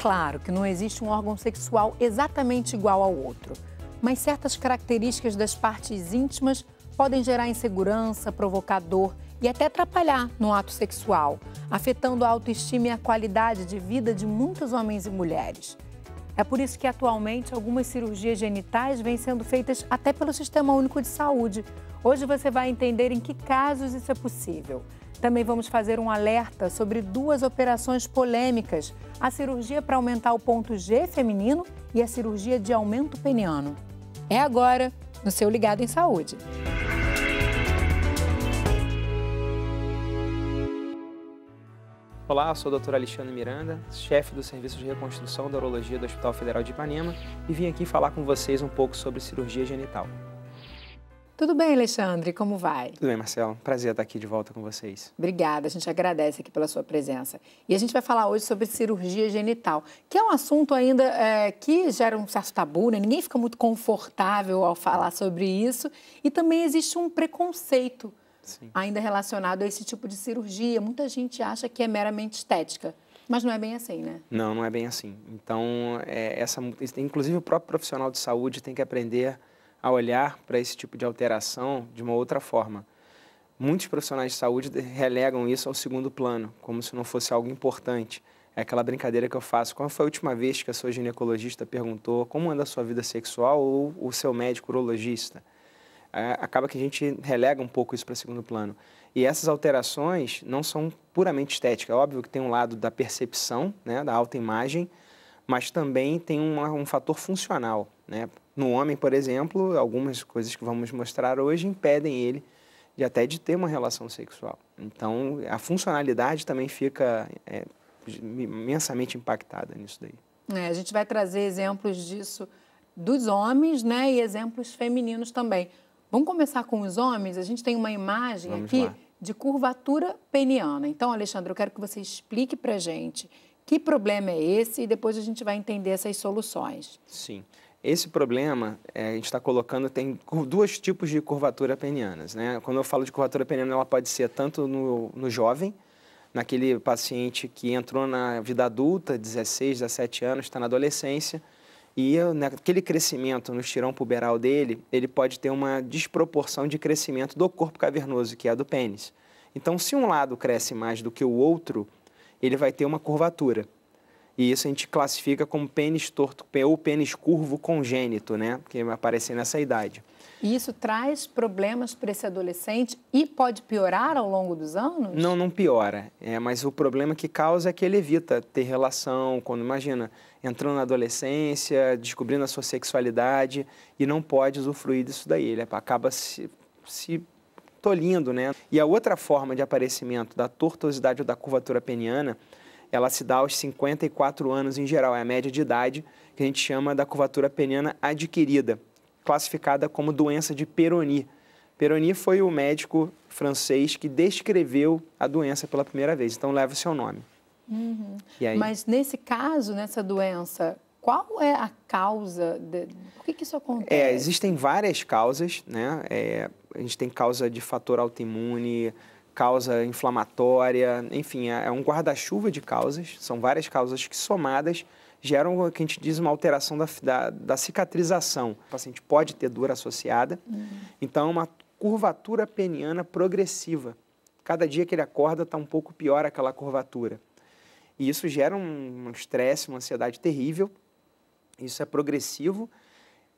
Claro que não existe um órgão sexual exatamente igual ao outro, mas certas características das partes íntimas podem gerar insegurança, provocar dor e até atrapalhar no ato sexual, afetando a autoestima e a qualidade de vida de muitos homens e mulheres. É por isso que atualmente algumas cirurgias genitais vêm sendo feitas até pelo Sistema Único de Saúde. Hoje você vai entender em que casos isso é possível. Também vamos fazer um alerta sobre duas operações polêmicas: a cirurgia para aumentar o ponto G feminino e a cirurgia de aumento peniano. É agora, no seu Ligado em Saúde. Olá, sou o Dr. Alexandre Miranda, chefe do Serviço de Reconstrução da Urologia do Hospital Federal de Ipanema e vim aqui falar com vocês um pouco sobre cirurgia genital. Tudo bem, Alexandre? Como vai? Tudo bem, Marcelo. Prazer estar aqui de volta com vocês. Obrigada, a gente agradece aqui pela sua presença. E a gente vai falar hoje sobre cirurgia genital, que é um assunto ainda é, que gera um certo tabu, né? Ninguém fica muito confortável ao falar sobre isso. E também existe um preconceito Sim. ainda relacionado a esse tipo de cirurgia. Muita gente acha que é meramente estética. Mas não é bem assim, né? Não, não é bem assim. Então, é, essa, inclusive o próprio profissional de saúde tem que aprender a olhar para esse tipo de alteração de uma outra forma. Muitos profissionais de saúde relegam isso ao segundo plano, como se não fosse algo importante. É aquela brincadeira que eu faço. Qual foi a última vez que a sua ginecologista perguntou como anda a sua vida sexual ou o seu médico urologista? É, acaba que a gente relega um pouco isso para segundo plano. E essas alterações não são puramente estéticas. É óbvio que tem um lado da percepção, né, da autoimagem, mas também tem uma, um fator funcional. Né? No homem, por exemplo, algumas coisas que vamos mostrar hoje impedem ele de até de ter uma relação sexual. Então, a funcionalidade também fica é, imensamente impactada nisso daí. É, a gente vai trazer exemplos disso dos homens, né, e exemplos femininos também. Vamos começar com os homens. A gente tem uma imagem Vamos aqui lá. de curvatura peniana. Então, Alexandre, eu quero que você explique para gente que problema é esse e depois a gente vai entender essas soluções. Sim. Esse problema, é, a gente está colocando, tem dois tipos de curvatura penianas. Né? Quando eu falo de curvatura peniana, ela pode ser tanto no, no jovem, naquele paciente que entrou na vida adulta, 16, 17 anos, está na adolescência, e naquele né, crescimento no estirão puberal dele, ele pode ter uma desproporção de crescimento do corpo cavernoso, que é a do pênis. Então, se um lado cresce mais do que o outro, ele vai ter uma curvatura. E isso a gente classifica como pênis torto ou pênis curvo congênito, né? Que vai aparecer nessa idade. E isso traz problemas para esse adolescente e pode piorar ao longo dos anos? Não, não piora. É, mas o problema que causa é que ele evita ter relação, quando imagina, entrando na adolescência, descobrindo a sua sexualidade e não pode usufruir disso daí. Ele acaba se, se tolindo, né? E a outra forma de aparecimento da tortuosidade ou da curvatura peniana ela se dá aos 54 anos em geral, é a média de idade que a gente chama da curvatura peniana adquirida, classificada como doença de Peroni. Peroni foi o médico francês que descreveu a doença pela primeira vez, então leva o seu nome. Uhum. Mas nesse caso, nessa doença, qual é a causa? De... Por que, que isso acontece? É, existem várias causas, né? É, a gente tem causa de fator autoimune, causa inflamatória, enfim, é, é um guarda-chuva de causas, são várias causas que somadas geram o que a gente diz uma alteração da, da, da cicatrização. O paciente pode ter dor associada, uhum. então é uma curvatura peniana progressiva. Cada dia que ele acorda está um pouco pior aquela curvatura. E isso gera um estresse, uma ansiedade terrível. Isso é progressivo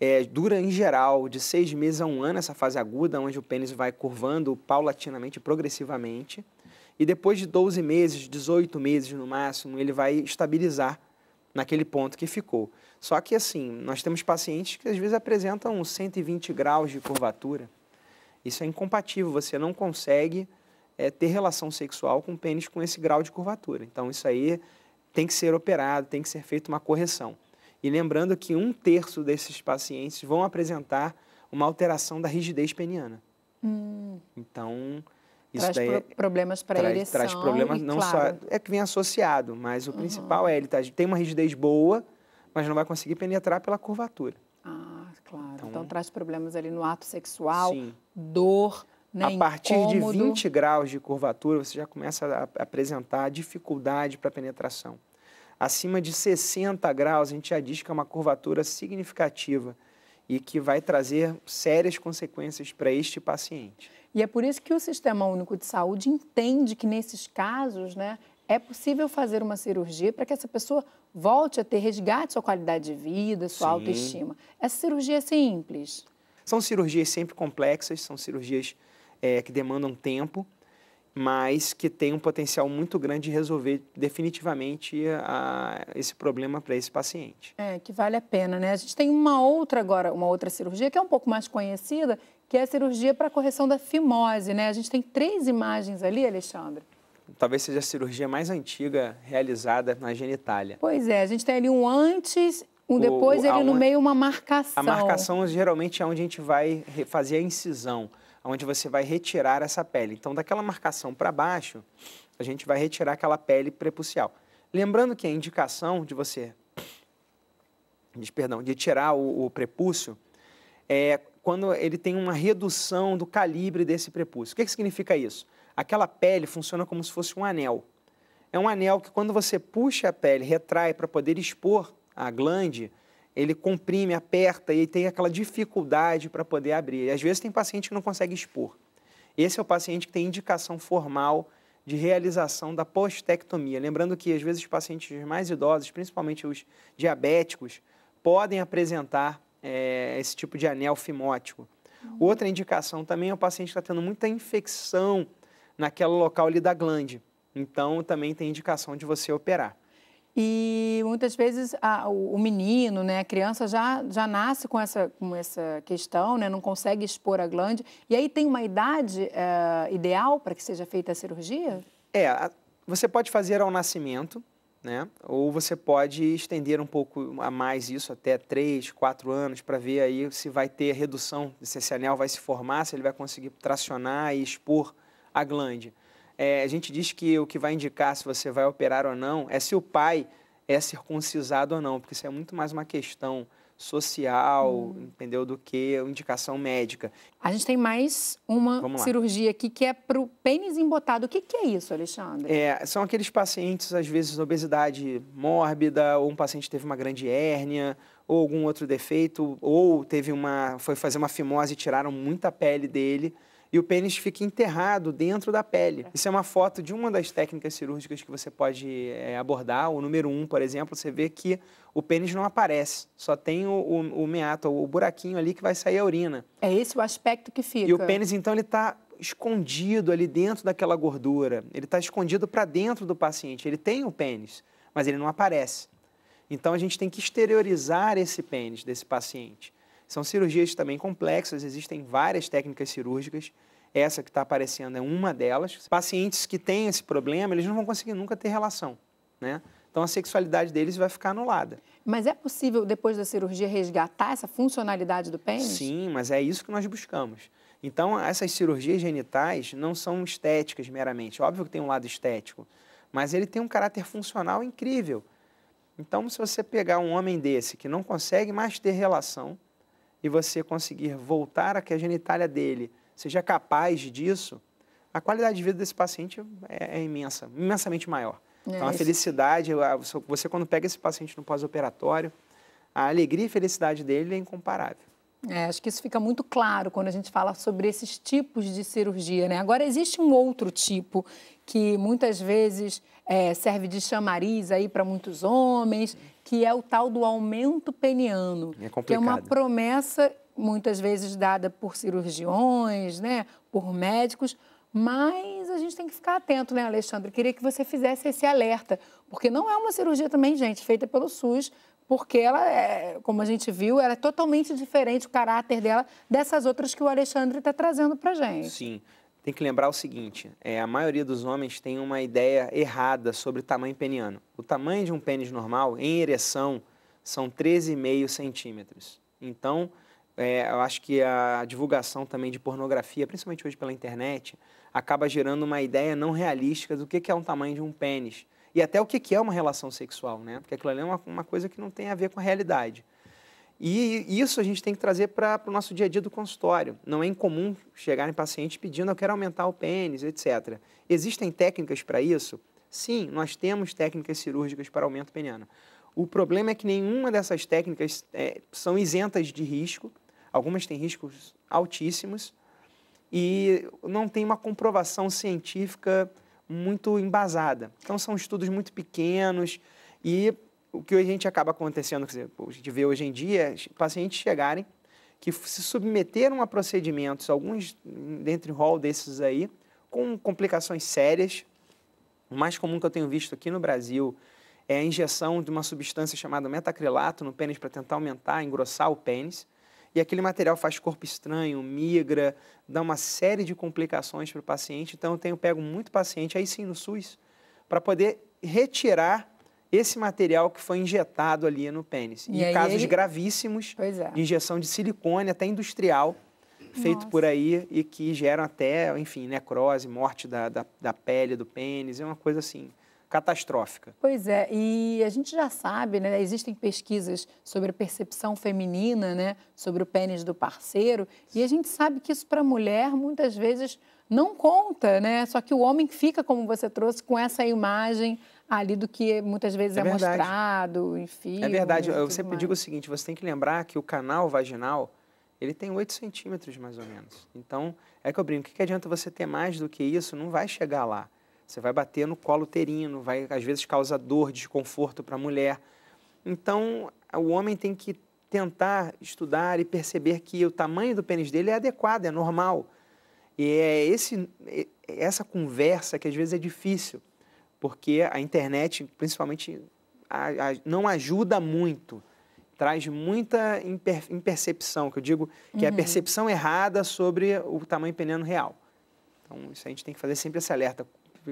é, dura em geral de seis meses a um ano essa fase aguda, onde o pênis vai curvando paulatinamente, progressivamente. E depois de 12 meses, 18 meses no máximo, ele vai estabilizar naquele ponto que ficou. Só que assim, nós temos pacientes que às vezes apresentam 120 graus de curvatura. Isso é incompatível, você não consegue é, ter relação sexual com o pênis com esse grau de curvatura. Então isso aí tem que ser operado, tem que ser feita uma correção. E lembrando que um terço desses pacientes vão apresentar uma alteração da rigidez peniana. Hum. Então, isso traz daí pro é problemas para traz, ereção. Traz problemas e, não claro, só é que vem associado, mas o uhum. principal é ele tá, tem uma rigidez boa, mas não vai conseguir penetrar pela curvatura. Ah, claro. Então, então traz problemas ali no ato sexual, sim. dor, né, a partir incômodo. de 20 graus de curvatura, você já começa a apresentar dificuldade para penetração acima de 60 graus, a gente já diz que é uma curvatura significativa e que vai trazer sérias consequências para este paciente. E é por isso que o Sistema Único de Saúde entende que nesses casos, né, é possível fazer uma cirurgia para que essa pessoa volte a ter resgate sua qualidade de vida, sua Sim. autoestima. Essa cirurgia é simples. São cirurgias sempre complexas, são cirurgias é, que demandam tempo, mas que tem um potencial muito grande de resolver definitivamente a, esse problema para esse paciente. É, que vale a pena, né? A gente tem uma outra agora, uma outra cirurgia que é um pouco mais conhecida, que é a cirurgia para correção da fimose, né? A gente tem três imagens ali, Alexandre. Talvez seja a cirurgia mais antiga realizada na genitália. Pois é, a gente tem ali um antes um depois o, ali no meio uma marcação. A marcação geralmente é onde a gente vai fazer a incisão onde você vai retirar essa pele. Então, daquela marcação para baixo, a gente vai retirar aquela pele prepucial. Lembrando que a indicação de você, de, perdão, de tirar o, o prepúcio é quando ele tem uma redução do calibre desse prepúcio. O que, que significa isso? Aquela pele funciona como se fosse um anel. É um anel que quando você puxa a pele, retrai para poder expor a glande, ele comprime, aperta e tem aquela dificuldade para poder abrir. E às vezes tem paciente que não consegue expor. Esse é o paciente que tem indicação formal de realização da postectomia. Lembrando que às vezes os pacientes mais idosos, principalmente os diabéticos, podem apresentar é, esse tipo de anel fimótico. Uhum. Outra indicação também é o paciente que está tendo muita infecção naquele local ali da glande. Então, também tem indicação de você operar. E muitas vezes a, o menino, né, a criança já, já nasce com essa, com essa questão, né, não consegue expor a glande. E aí tem uma idade é, ideal para que seja feita a cirurgia? É, você pode fazer ao nascimento, né? Ou você pode estender um pouco a mais isso, até 3, 4 anos, para ver aí se vai ter redução, se esse anel vai se formar, se ele vai conseguir tracionar e expor a glande. É, a gente diz que o que vai indicar se você vai operar ou não é se o pai é circuncisado ou não, porque isso é muito mais uma questão social, hum. entendeu, do que indicação médica. A gente tem mais uma cirurgia aqui que é para o pênis embotado. O que, que é isso, Alexandre? É, são aqueles pacientes, às vezes, obesidade mórbida, ou um paciente teve uma grande hérnia, ou algum outro defeito, ou teve uma, foi fazer uma fimose e tiraram muita pele dele e o pênis fica enterrado dentro da pele. É. Isso é uma foto de uma das técnicas cirúrgicas que você pode é, abordar. O número um, por exemplo, você vê que o pênis não aparece, só tem o, o, o meato, o buraquinho ali que vai sair a urina. É esse o aspecto que fica. E o pênis, então, ele está escondido ali dentro daquela gordura. Ele está escondido para dentro do paciente. Ele tem o pênis, mas ele não aparece. Então a gente tem que exteriorizar esse pênis desse paciente. São cirurgias também complexas, existem várias técnicas cirúrgicas. Essa que está aparecendo é uma delas. Pacientes que têm esse problema, eles não vão conseguir nunca ter relação, né? Então a sexualidade deles vai ficar anulada. Mas é possível, depois da cirurgia, resgatar essa funcionalidade do pênis? Sim, mas é isso que nós buscamos. Então, essas cirurgias genitais não são estéticas meramente. Óbvio que tem um lado estético, mas ele tem um caráter funcional incrível. Então, se você pegar um homem desse que não consegue mais ter relação, e você conseguir voltar a que a genitália dele seja capaz disso, a qualidade de vida desse paciente é, é imensa, imensamente maior. É então, isso. a felicidade, você quando pega esse paciente no pós-operatório, a alegria e felicidade dele é incomparável. É, acho que isso fica muito claro quando a gente fala sobre esses tipos de cirurgia, né? Agora, existe um outro tipo que muitas vezes é, serve de chamariz aí para muitos homens, que é o tal do aumento peniano, é que é uma promessa muitas vezes dada por cirurgiões, né, por médicos, mas a gente tem que ficar atento, né, Alexandre? Queria que você fizesse esse alerta, porque não é uma cirurgia também, gente, feita pelo SUS, porque ela, é, como a gente viu, era é totalmente diferente o caráter dela dessas outras que o Alexandre está trazendo para gente. Sim, tem que lembrar o seguinte: é, a maioria dos homens tem uma ideia errada sobre o tamanho peniano. O tamanho de um pênis normal, em ereção, são 13,5 centímetros. Então, é, eu acho que a divulgação também de pornografia, principalmente hoje pela internet, acaba gerando uma ideia não realística do que é um tamanho de um pênis. E até o que é uma relação sexual, né? Porque aquilo ali é uma, uma coisa que não tem a ver com a realidade. E isso a gente tem que trazer para o nosso dia a dia do consultório. Não é incomum chegarem pacientes pedindo, eu quero aumentar o pênis, etc. Existem técnicas para isso? Sim, nós temos técnicas cirúrgicas para aumento peniano. O problema é que nenhuma dessas técnicas é, são isentas de risco, algumas têm riscos altíssimos, e não tem uma comprovação científica muito embasada. Então, são estudos muito pequenos e o que a gente acaba acontecendo, que a gente vê hoje em dia, pacientes chegarem que se submeteram a procedimentos, alguns dentre o rol desses aí, com complicações sérias. O mais comum que eu tenho visto aqui no Brasil é a injeção de uma substância chamada metacrilato no pênis para tentar aumentar, engrossar o pênis. E aquele material faz corpo estranho, migra, dá uma série de complicações para o paciente. Então, eu tenho pego muito paciente, aí sim no SUS, para poder retirar esse material que foi injetado ali no pênis. E, casos ele... gravíssimos é. de injeção de silicone, até industrial, feito Nossa. por aí e que geram até, enfim, necrose, morte da, da, da pele, do pênis, é uma coisa assim catastrófica. Pois é, e a gente já sabe, né, existem pesquisas sobre a percepção feminina, né, sobre o pênis do parceiro, e a gente sabe que isso para a mulher muitas vezes não conta, né? Só que o homem fica, como você trouxe, com essa imagem ali do que muitas vezes é, é mostrado em É verdade. Eu sempre mais. digo o seguinte, você tem que lembrar que o canal vaginal, ele tem 8 centímetros mais ou menos. Então, é que eu brinco, o que, adianta você ter mais do que isso? Não vai chegar lá. Você vai bater no colo uterino, vai às vezes causar dor, desconforto para a mulher. Então, o homem tem que tentar estudar e perceber que o tamanho do pênis dele é adequado, é normal. E é esse, é, essa conversa que às vezes é difícil porque a internet, principalmente, a, a, não ajuda muito. Traz muita imper, impercepção, que eu digo que uhum. é a uhum. percepção errada sobre o tamanho peniano real. Então, isso a gente tem que fazer sempre esse alerta,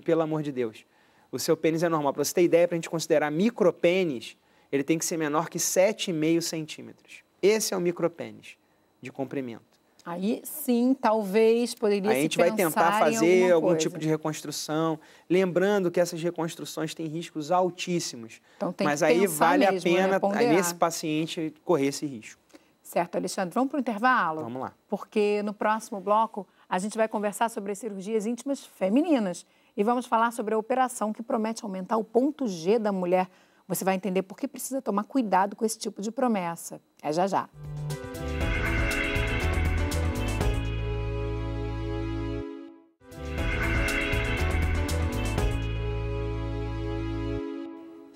pelo amor de Deus. O seu pênis é normal. Para você ter ideia, para a gente considerar micropênis, ele tem que ser menor que 7,5 centímetros. Esse é o micropênis de comprimento. Aí sim, talvez poderia Aí a gente vai tentar fazer algum tipo coisa. tipo de reconstrução, lembrando que essas reconstruções têm riscos altíssimos. Então tem mas que aí vale mesmo, a né, pena né? nesse paciente correr esse risco. Certo, Alexandre, vamos para o intervalo? Vamos lá. Porque no próximo bloco a gente vai conversar sobre as cirurgias íntimas femininas e vamos falar sobre a operação que promete aumentar o ponto G da mulher. Você vai entender por que precisa tomar cuidado com esse tipo de promessa. É já já.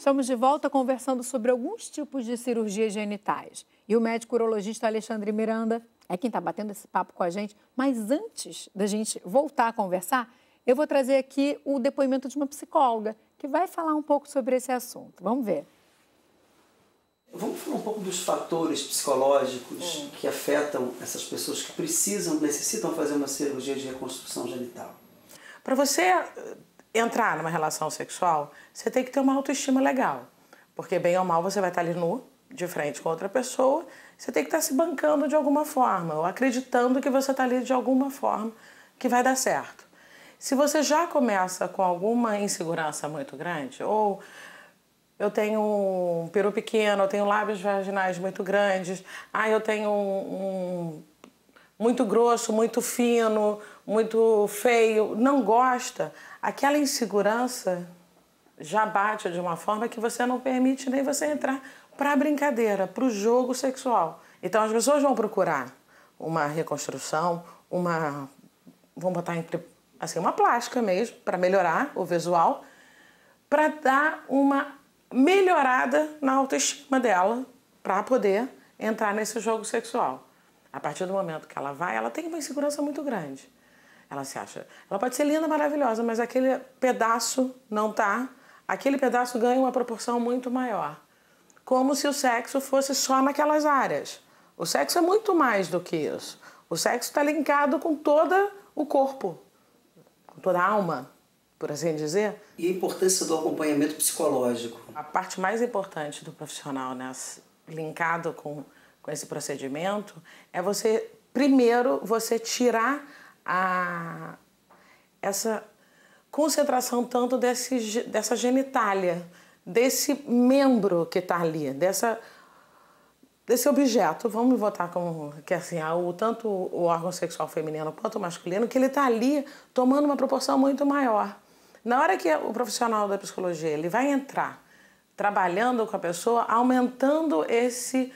Estamos de volta conversando sobre alguns tipos de cirurgias genitais. E o médico urologista Alexandre Miranda é quem está batendo esse papo com a gente. Mas antes da gente voltar a conversar, eu vou trazer aqui o depoimento de uma psicóloga que vai falar um pouco sobre esse assunto. Vamos ver. Vamos falar um pouco dos fatores psicológicos é. que afetam essas pessoas que precisam, necessitam fazer uma cirurgia de reconstrução genital. Para você entrar numa relação sexual, você tem que ter uma autoestima legal. Porque, bem ou mal, você vai estar ali nu, de frente com outra pessoa, você tem que estar se bancando de alguma forma, ou acreditando que você está ali de alguma forma que vai dar certo. Se você já começa com alguma insegurança muito grande, ou eu tenho um peru pequeno, eu tenho lábios vaginais muito grandes, ah, eu tenho um, um muito grosso, muito fino, muito feio, não gosta, aquela insegurança já bate de uma forma que você não permite nem você entrar para a brincadeira, para o jogo sexual. Então as pessoas vão procurar uma reconstrução, uma vão botar entre assim uma plástica mesmo para melhorar o visual, para dar uma melhorada na autoestima dela para poder entrar nesse jogo sexual. A partir do momento que ela vai, ela tem uma insegurança muito grande. Ela se acha. Ela pode ser linda, maravilhosa, mas aquele pedaço não tá. Aquele pedaço ganha uma proporção muito maior. Como se o sexo fosse só naquelas áreas. O sexo é muito mais do que isso. O sexo está linkado com todo o corpo, com toda a alma, por assim dizer. E a importância do acompanhamento psicológico? A parte mais importante do profissional, né, linkado com, com esse procedimento, é você, primeiro, você tirar a, essa concentração tanto desse, dessa genitália, desse membro que está ali, dessa, desse objeto, vamos botar como que assim, o, tanto o órgão sexual feminino quanto o masculino, que ele está ali tomando uma proporção muito maior. Na hora que o profissional da psicologia ele vai entrar trabalhando com a pessoa, aumentando esse,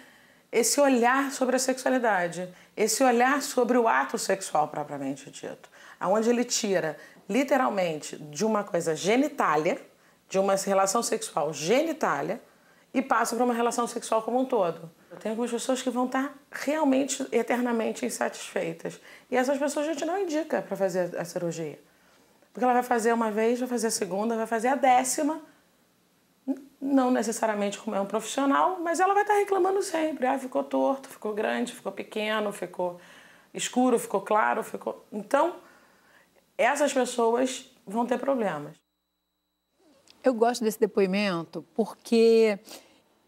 esse olhar sobre a sexualidade esse olhar sobre o ato sexual propriamente dito, aonde ele tira literalmente de uma coisa genitália, de uma relação sexual genitália e passa para uma relação sexual como um todo. Tem algumas pessoas que vão estar tá realmente eternamente insatisfeitas. E essas pessoas a gente não indica para fazer a cirurgia. Porque ela vai fazer uma vez, vai fazer a segunda, vai fazer a décima não necessariamente como é um profissional, mas ela vai estar tá reclamando sempre. Ah, ficou torto, ficou grande, ficou pequeno, ficou escuro, ficou claro, ficou. Então, essas pessoas vão ter problemas. Eu gosto desse depoimento porque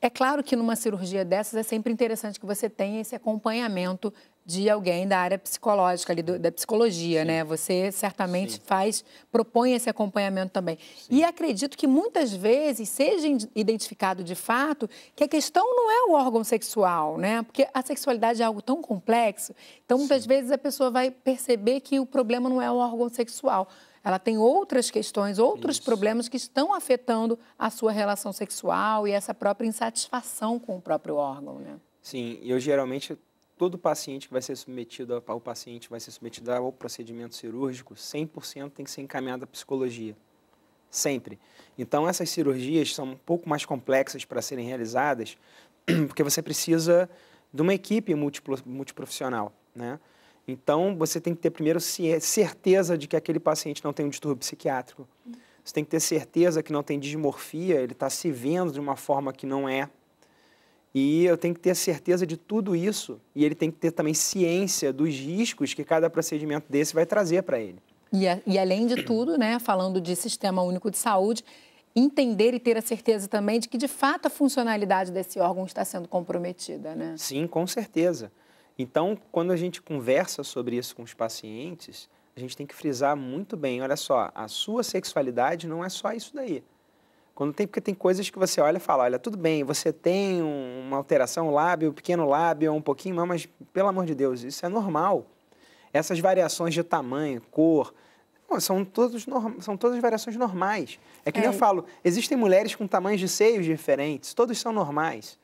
é claro que numa cirurgia dessas é sempre interessante que você tenha esse acompanhamento de alguém da área psicológica, ali, do, da psicologia, Sim. né? Você certamente Sim. faz, propõe esse acompanhamento também. Sim. E acredito que muitas vezes seja identificado de fato que a questão não é o órgão sexual, né? Porque a sexualidade é algo tão complexo, então muitas vezes a pessoa vai perceber que o problema não é o órgão sexual. Ela tem outras questões, outros Isso. problemas que estão afetando a sua relação sexual e essa própria insatisfação com o próprio órgão, né? Sim, eu geralmente todo paciente que vai ser submetido, ao paciente vai ser submetido ao procedimento cirúrgico, 100% tem que ser encaminhado à psicologia. Sempre. Então, essas cirurgias são um pouco mais complexas para serem realizadas, porque você precisa de uma equipe multiprofissional, né? Então, você tem que ter primeiro certeza de que aquele paciente não tem um distúrbio psiquiátrico. Uhum. Você tem que ter certeza que não tem dismorfia, ele está se vendo de uma forma que não é, e eu tenho que ter certeza de tudo isso. E ele tem que ter também ciência dos riscos que cada procedimento desse vai trazer para ele. E, a, e, além de tudo, né, falando de sistema único de saúde, entender e ter a certeza também de que de fato a funcionalidade desse órgão está sendo comprometida, né? Sim, com certeza. Então, quando a gente conversa sobre isso com os pacientes, a gente tem que frisar muito bem, olha só, a sua sexualidade não é só isso daí. Quando tem, porque tem coisas que você olha e fala, olha, tudo bem, você tem uma alteração, um lábio, pequeno lábio, um pouquinho mais, mas pelo amor de Deus, isso é normal. Essas variações de tamanho, cor, são, todos, são todas variações normais. É que é. nem eu é. falo, existem mulheres com tamanhos de seios diferentes, todos são normais.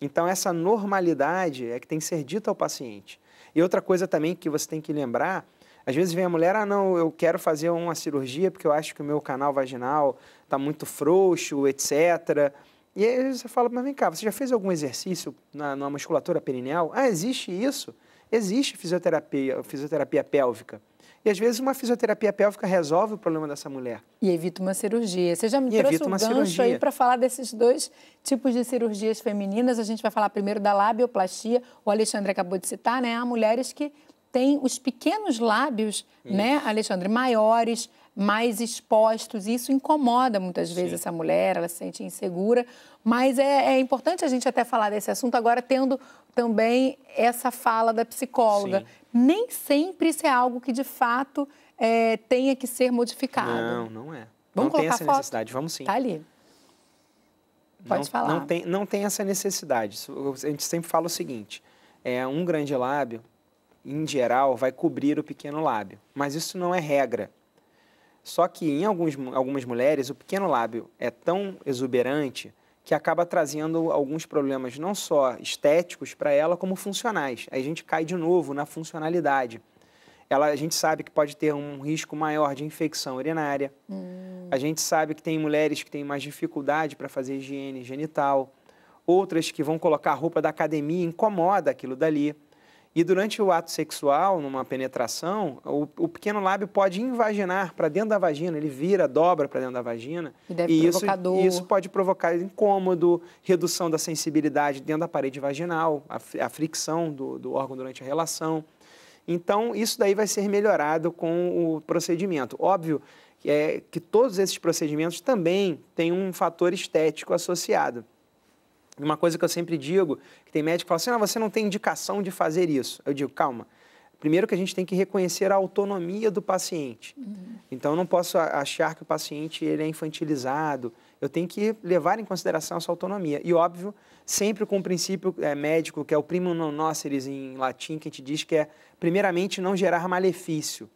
Então, essa normalidade é que tem que ser dita ao paciente. E outra coisa também que você tem que lembrar, às vezes vem a mulher, ah, não, eu quero fazer uma cirurgia porque eu acho que o meu canal vaginal está muito frouxo, etc. E aí você fala, mas vem cá, você já fez algum exercício na, na musculatura perineal? Ah, existe isso? Existe fisioterapia, fisioterapia pélvica. E às vezes uma fisioterapia pélvica resolve o problema dessa mulher. E evita uma cirurgia. Você já me e trouxe um gancho cirurgia. aí para falar desses dois tipos de cirurgias femininas. A gente vai falar primeiro da labioplastia. O Alexandre acabou de citar, né? Há mulheres que têm os pequenos lábios, né, Isso. né, Alexandre, maiores mais expostos. Isso incomoda muitas vezes essa mulher, ela se sente insegura. Mas é, é, importante a gente até falar desse assunto agora, tendo também essa fala da psicóloga. Sim. Nem sempre isso é algo que de fato é, tenha que ser modificado. Não, não é. Vamos não tem essa foto? necessidade, vamos sim. Tá ali. Pode não, falar. Não tem, não tem essa necessidade. A gente sempre fala o seguinte: é um grande lábio, em geral, vai cobrir o pequeno lábio. Mas isso não é regra. Só que em alguns, algumas mulheres o pequeno lábio é tão exuberante que acaba trazendo alguns problemas não só estéticos para ela, como funcionais. Aí a gente cai de novo na funcionalidade. Ela, a gente sabe que pode ter um risco maior de infecção urinária. Hum. A gente sabe que tem mulheres que têm mais dificuldade para fazer higiene genital. Outras que vão colocar roupa da academia incomoda aquilo dali. E durante o ato sexual, numa penetração, o, o pequeno lábio pode invaginar para dentro da vagina, ele vira, dobra para dentro da vagina. E, deve e isso, isso pode provocar incômodo, redução da sensibilidade dentro da parede vaginal, a, a fricção do, do órgão durante a relação. Então, isso daí vai ser melhorado com o procedimento. Óbvio é, que todos esses procedimentos também têm um fator estético associado uma coisa que eu sempre digo, que tem médico que fala assim, ah, você não tem indicação de fazer isso. Eu digo, calma, primeiro que a gente tem que reconhecer a autonomia do paciente. Uhum. Então, eu não posso achar que o paciente ele é infantilizado. Eu tenho que levar em consideração essa autonomia. E, óbvio, sempre com o princípio é, médico, que é o primo non em latim, que a gente diz que é, primeiramente, não gerar malefício.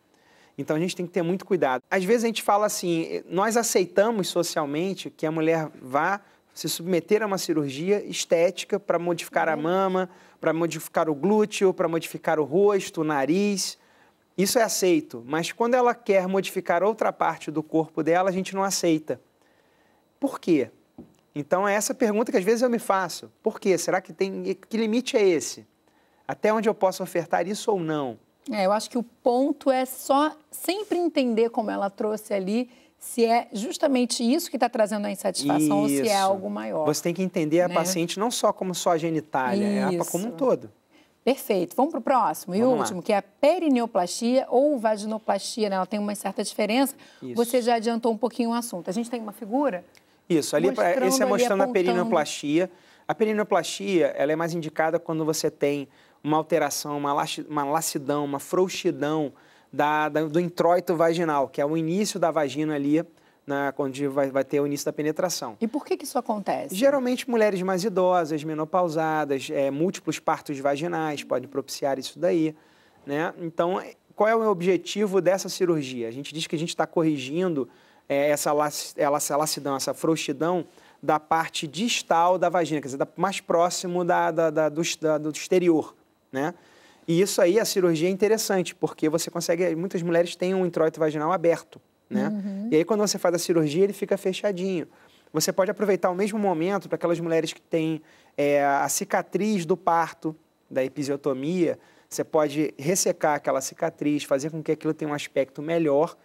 Então, a gente tem que ter muito cuidado. Às vezes, a gente fala assim, eh, nós aceitamos socialmente que a mulher vá se submeter a uma cirurgia estética para modificar a uhum. mama, para modificar o glúteo, para modificar o rosto, o nariz. Isso é aceito, mas quando ela quer modificar outra parte do corpo dela, a gente não aceita. Por quê? Então é essa pergunta que às vezes eu me faço. Por quê? Será que tem que limite é esse? Até onde eu posso ofertar isso ou não? É, eu acho que o ponto é só sempre entender como ela trouxe ali se é justamente isso que está trazendo a insatisfação isso. ou se é algo maior. Você tem que entender a né? paciente não só como só a genitália, isso. é a como um todo. Perfeito. Vamos para o próximo e Vamos último, lá. que é a perineoplastia ou vaginoplastia, né? Ela tem uma certa diferença. Isso. Você já adiantou um pouquinho o assunto. A gente tem uma figura? Isso, ali pra, esse é mostrando a perineoplastia. A perineoplastia, ela é mais indicada quando você tem uma alteração, uma, laxidão, uma frouxidão da, da, do introito vaginal, que é o início da vagina ali, na, né, onde vai, vai, ter o início da penetração. E por que, que isso acontece? Geralmente mulheres mais idosas, menopausadas, é, múltiplos partos vaginais podem propiciar isso daí. Né? Então, qual é o objetivo dessa cirurgia? A gente diz que a gente está corrigindo é, essa, lac, essa lacidão, essa frouxidão da parte distal da vagina, quer dizer, mais próximo da, da, da do, do exterior. Né? E isso aí, a cirurgia é interessante, porque você consegue. Muitas mulheres têm um introito vaginal aberto, né? Uhum. E aí, quando você faz a cirurgia, ele fica fechadinho. Você pode aproveitar o mesmo momento para aquelas mulheres que têm é, a cicatriz do parto, da episiotomia. Você pode ressecar aquela cicatriz, fazer com que aquilo tenha um aspecto melhor.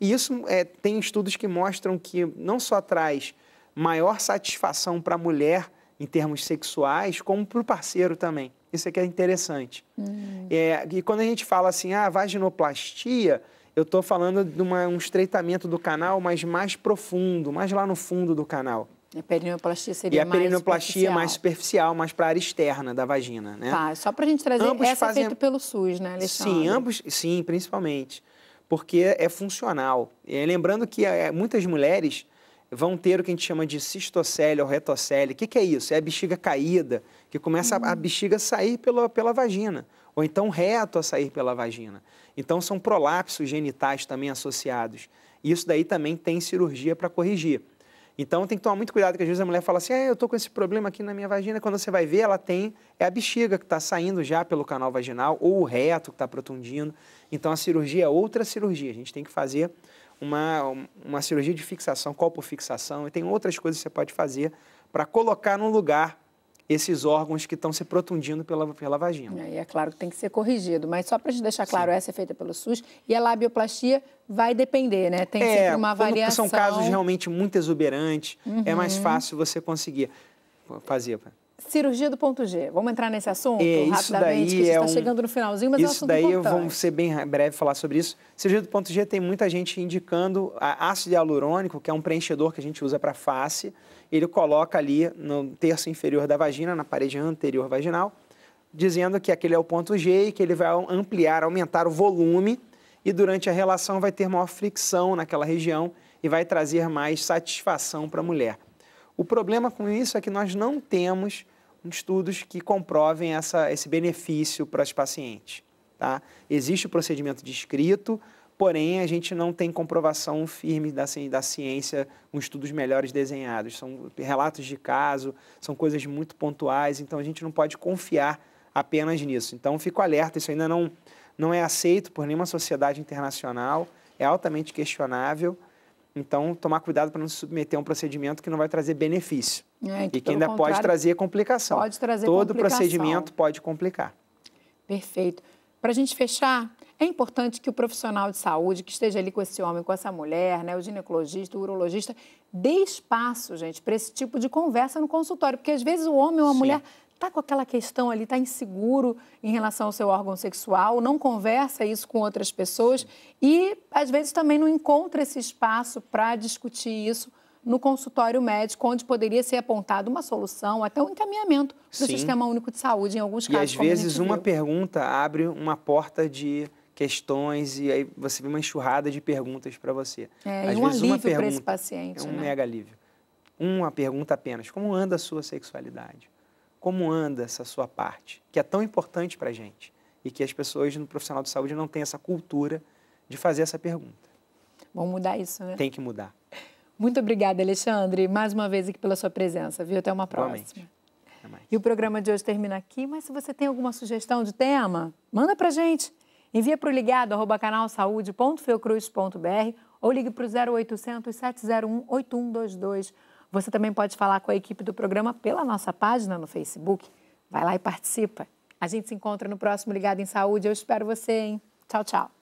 E isso é, tem estudos que mostram que não só traz maior satisfação para a mulher em termos sexuais, como para o parceiro também. Isso aqui é interessante. Uhum. É, e quando a gente fala assim, ah, vaginoplastia, eu estou falando de uma, um estreitamento do canal, mas mais profundo, mais lá no fundo do canal. A perineoplastia seria mais E a perineoplastia é mais superficial, mais para a área externa da vagina, né? Tá, só para a gente trazer, ambos essa é fazem... é feito pelo SUS, né, Alexandre? Sim, ambos, sim, principalmente, porque é funcional. E é, lembrando que muitas mulheres vão ter o que a gente chama de cistocele ou retocele. O que, que, é isso? É a bexiga caída, que começa a, a uhum. bexiga sair pela, pela vagina, ou então reto a sair pela vagina. Então, são prolapsos genitais também associados. Isso daí também tem cirurgia para corrigir. Então, tem que tomar muito cuidado, porque às vezes a mulher fala assim, ah, eu estou com esse problema aqui na minha vagina. Quando você vai ver, ela tem, é a bexiga que está saindo já pelo canal vaginal, ou o reto que está protundindo. Então, a cirurgia é outra cirurgia. A gente tem que fazer uma, uma cirurgia de fixação, copofixação, e tem outras coisas que você pode fazer para colocar no lugar esses órgãos que estão se protundindo pela, pela vagina. E é claro que tem que ser corrigido, mas só para deixar claro, Sim. essa é feita pelo SUS e a labioplastia vai depender, né? Tem é, sempre uma variação. São casos realmente muito exuberantes, uhum. é mais uhum. fácil você conseguir fazer. Cirurgia do ponto G. Vamos entrar nesse assunto é, isso rapidamente, daí que a gente está é um, chegando no finalzinho, mas isso é um assunto daí importante. eu vou ser bem breve falar sobre isso. Cirurgia do ponto G tem muita gente indicando ácido hialurônico, que é um preenchedor que a gente usa para face. Ele coloca ali no terço inferior da vagina, na parede anterior vaginal, dizendo que aquele é o ponto G e que ele vai ampliar, aumentar o volume e durante a relação vai ter maior fricção naquela região e vai trazer mais satisfação para a mulher. O problema com isso é que nós não temos estudos que comprovem essa, esse benefício para os pacientes. Tá? Existe o procedimento descrito, porém a gente não tem comprovação firme da, da ciência com estudos melhores desenhados. São relatos de caso, são coisas muito pontuais, então a gente não pode confiar apenas nisso. Então fico alerta, isso ainda não, não é aceito por nenhuma sociedade internacional, é altamente questionável então, tomar cuidado para não se submeter a um procedimento que não vai trazer benefício. É, que e que ainda pode trazer complicação. Pode trazer Todo complicação. procedimento pode complicar. Perfeito. Para a gente fechar, é importante que o profissional de saúde que esteja ali com esse homem, com essa mulher, né, o ginecologista, o urologista, dê espaço, gente, para esse tipo de conversa no consultório. Porque às vezes o homem ou a Sim. mulher está com aquela questão ali, está inseguro em relação ao seu órgão sexual, não conversa isso com outras pessoas e, às vezes, também não encontra esse espaço para discutir isso no consultório médico, onde poderia ser apontada uma solução, até um encaminhamento do Sim. Sistema Único de Saúde, em alguns e casos. E às vezes uma pergunta abre uma porta de questões e aí você vê uma enxurrada de perguntas para você. É, às e um vezes, alívio para esse paciente. É um né? mega alívio. Uma pergunta apenas: como anda a sua sexualidade? como anda essa sua parte, que é tão importante para a gente e que as pessoas no profissional de saúde não têm essa cultura de fazer essa pergunta. Vamos mudar isso, né? Tem que mudar. Muito obrigada, Alexandre, mais uma vez aqui pela sua presença, viu? Até uma próxima. E o programa de hoje termina aqui, mas se você tem alguma sugestão de tema, manda para gente. Envia para o ligado arroba saúde.feocruz.br ou ligue para o 0800 701 8122. Você também pode falar com a equipe do programa pela nossa página no Facebook. Vai lá e participa. A gente se encontra no próximo Ligado em Saúde. Eu espero você, hein? Tchau, tchau.